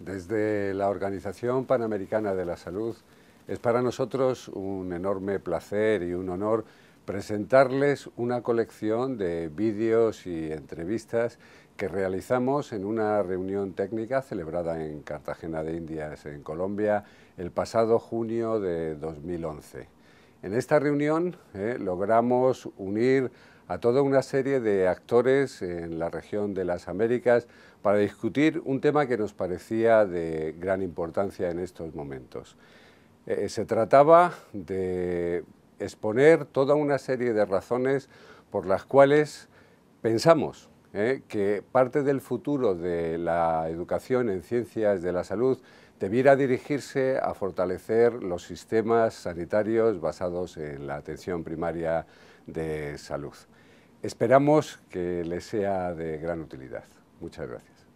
Desde la Organización Panamericana de la Salud es para nosotros un enorme placer y un honor presentarles una colección de vídeos y entrevistas que realizamos en una reunión técnica celebrada en Cartagena de Indias, en Colombia, el pasado junio de 2011. En esta reunión eh, logramos unir a toda una serie de actores en la región de las Américas para discutir un tema que nos parecía de gran importancia en estos momentos. Eh, se trataba de exponer toda una serie de razones por las cuales pensamos ¿eh? que parte del futuro de la educación en ciencias de la salud debiera dirigirse a fortalecer los sistemas sanitarios basados en la atención primaria de salud. Esperamos que les sea de gran utilidad. Muchas gracias.